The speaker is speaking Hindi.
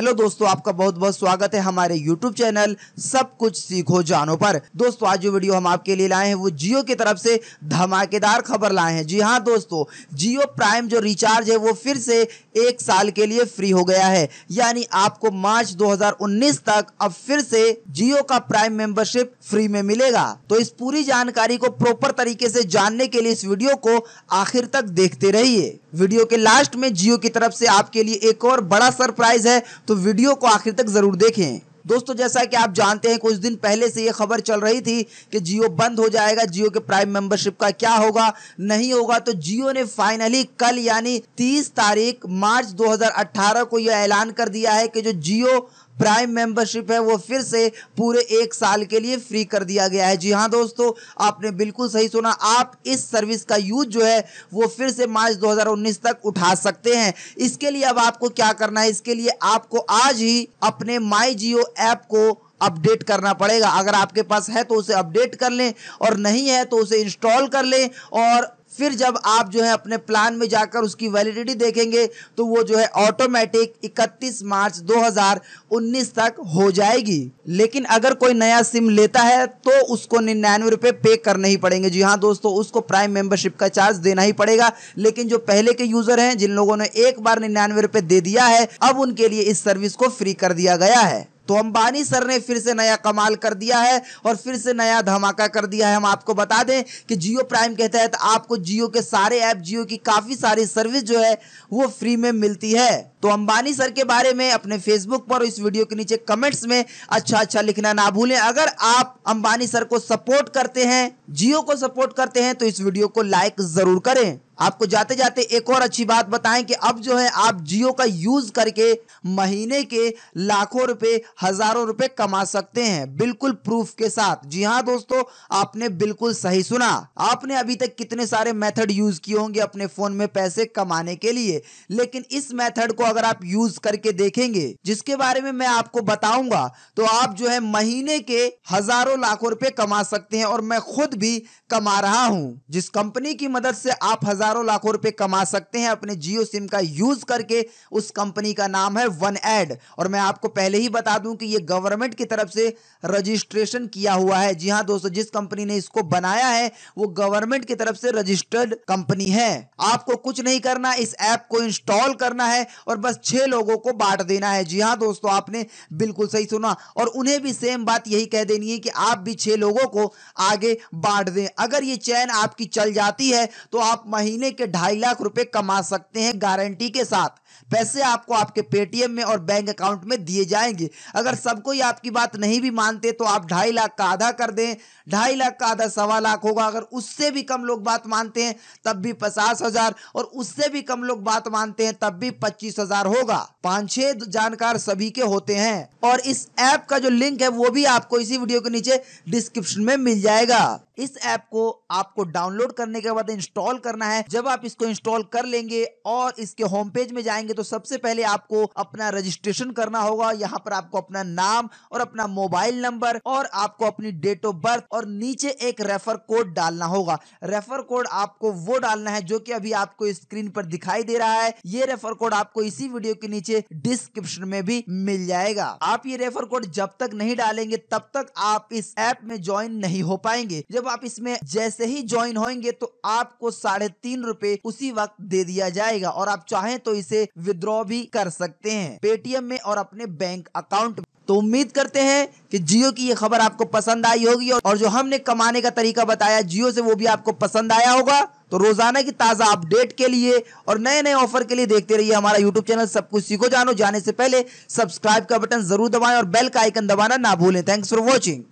हेलो दोस्तों आपका बहुत बहुत स्वागत है हमारे यूट्यूब चैनल सब कुछ सीखो जानो पर दोस्तों आज जो वीडियो हम आपके लिए लाए हैं वो जियो की तरफ से धमाकेदार खबर लाए हैं जी हाँ दोस्तों जियो प्राइम जो रिचार्ज है वो फिर से एक साल के लिए फ्री हो गया है यानी आपको मार्च 2019 तक अब फिर से जियो का प्राइम मेंबरशिप फ्री में मिलेगा तो इस पूरी जानकारी को प्रॉपर तरीके से जानने के लिए इस वीडियो को आखिर तक देखते रहिए वीडियो के लास्ट में जियो की तरफ से आपके लिए एक और बड़ा सरप्राइज है तो वीडियो को आखिर तक ज़रूर देखें दोस्तों जैसा कि आप जानते हैं कुछ दिन पहले से ये खबर चल रही थी कि जियो बंद हो जाएगा जियो के प्राइम मेंबरशिप का क्या होगा नहीं होगा तो जियो ने फाइनली कल यानी 30 तारीख मार्च 2018 को यह ऐलान कर दिया है कि जो जियो प्राइम मेंबरशिप है वो फिर से पूरे एक साल के लिए फ्री कर दिया गया है जी हाँ दोस्तों आपने बिल्कुल सही सुना आप इस सर्विस का यूज जो है वो फिर से मार्च 2019 तक उठा सकते हैं इसके लिए अब आपको क्या करना है इसके लिए आपको आज ही अपने माई जियो ऐप को अपडेट करना पड़ेगा अगर आपके पास है तो उसे अपडेट कर लें और नहीं है तो उसे इंस्टॉल कर लें और फिर जब आप जो है अपने प्लान में जाकर उसकी वैलिडिटी देखेंगे तो वो जो है ऑटोमेटिक 31 मार्च 2019 तक हो जाएगी लेकिन अगर कोई नया सिम लेता है तो उसको निन्यानवे रुपये पे करने ही पड़ेंगे जी हाँ दोस्तों उसको प्राइम मेंबरशिप का चार्ज देना ही पड़ेगा लेकिन जो पहले के यूजर हैं जिन लोगों ने एक बार निन्यानवे रुपये दे दिया है अब उनके लिए इस सर्विस को फ्री कर दिया गया है तो अंबानी सर ने फिर से नया कमाल कर दिया है और फिर से नया धमाका कर दिया है हम आपको बता दें कि जियो प्राइम के तहत तो आपको जियो के सारे ऐप जियो की काफ़ी सारी सर्विस जो है वो फ्री में मिलती है तो अंबानी सर के बारे में अपने फेसबुक पर इस वीडियो के नीचे कमेंट्स में अच्छा अच्छा लिखना ना भूलें अगर आप अंबानी सर को सपोर्ट करते हैं जियो को सपोर्ट करते हैं तो इस वीडियो को लाइक जरूर करें आपको जाते जाते एक और अच्छी बात बताएं कि अब जो है आप जियो का यूज करके महीने के लाखों रुपए हजारों रुपए कमा सकते हैं बिल्कुल प्रूफ के साथ जी हाँ दोस्तों आपने बिल्कुल सही सुना आपने अभी तक कितने सारे मेथड यूज किए होंगे अपने फोन में पैसे कमाने के लिए लेकिन इस मेथड को अगर आप यूज करके देखेंगे जिसके बारे में मैं आपको बताऊंगा तो आप जो है महीने के हजारों लाखों रुपए कमा सकते हैं और मैं खुद भी कमा रहा हूं जिस कंपनी की मदद से आप हजार हजारों लाखों रुपए कमा सकते हैं अपने जियो सिम का यूज करके उस कंपनी का नाम है वन एड और मैं आपको पहले ही बता दूं कि ये गवर्नमेंट की तरफ से रजिस्ट्रेशन किया हुआ है जी हाँ दोस्तों जिस कंपनी ने इसको बनाया है वो गवर्नमेंट की तरफ से रजिस्टर्ड कंपनी है आपको कुछ नहीं करना इस ऐप को इंस्टॉल करना है और बस छह लोगों को बांट देना है जी हाँ दोस्तों आपने बिल्कुल सही सुना और उन्हें भी सेम बात यही कह देनी है कि आप भी छह लोगों को आगे बांट दें अगर ये चैन आपकी चल जाती है तो आप महीने महीने के ढाई लाख रुपए कमा सकते हैं गारंटी के साथ पैसे आपको आपके पेटीएम में और बैंक अकाउंट में दिए जाएंगे अगर सब कोई आपकी बात नहीं भी मानते तो आप ढाई लाख का आधा कर दें ढाई लाख का आधा सवा लाख होगा अगर उससे भी कम लोग बात मानते हैं तब भी पचास हजार और उससे भी कम लोग बात मानते हैं तब भी पच्चीस हजार होगा पांच छह जानकार सभी के होते हैं और इस ऐप का जो लिंक है वो भी आपको इसी वीडियो के नीचे डिस्क्रिप्शन में मिल जाएगा इस ऐप को आपको डाउनलोड करने के बाद इंस्टॉल करना है जब आप इसको इंस्टॉल कर लेंगे और इसके होम पेज में जाएंगे तो सबसे पहले आपको अपना रजिस्ट्रेशन करना होगा यहाँ पर आपको अपना नाम और अपना मोबाइल नंबर और आपको अपनी डेट ऑफ बर्थ और नीचे एक रेफर कोड डालना होगा रेफर कोड आपको वो डालना है जो कि अभी आपको स्क्रीन पर दिखाई दे रहा है ये रेफर कोड आपको इसी वीडियो के नीचे डिस्क्रिप्शन में भी मिल जाएगा आप ये रेफर कोड जब तक नहीं डालेंगे तब तक आप इस ऐप में ज्वाइन नहीं हो पाएंगे जब आप इसमें जैसे ही ज्वाइन होंगे तो आपको साढ़े तीन रूपए उसी वक्त दे दिया जाएगा और आप चाहें तो इसे विद्रॉ भी कर सकते हैं पेटीएम में और अपने बैंक अकाउंट में तो उम्मीद करते हैं कि जियो की ये खबर आपको पसंद आई होगी और जो हमने कमाने का तरीका बताया जियो से वो भी आपको पसंद आया होगा तो रोजाना की ताजा अपडेट के लिए और नए नए ऑफर के लिए देखते रहिए हमारा यूट्यूब चैनल सब कुछ सीखो जानो जाने से पहले सब्सक्राइब का बटन जरूर दबाएं और बेल का आइकन दबाना ना भूलें थैंक्स फॉर वॉचिंग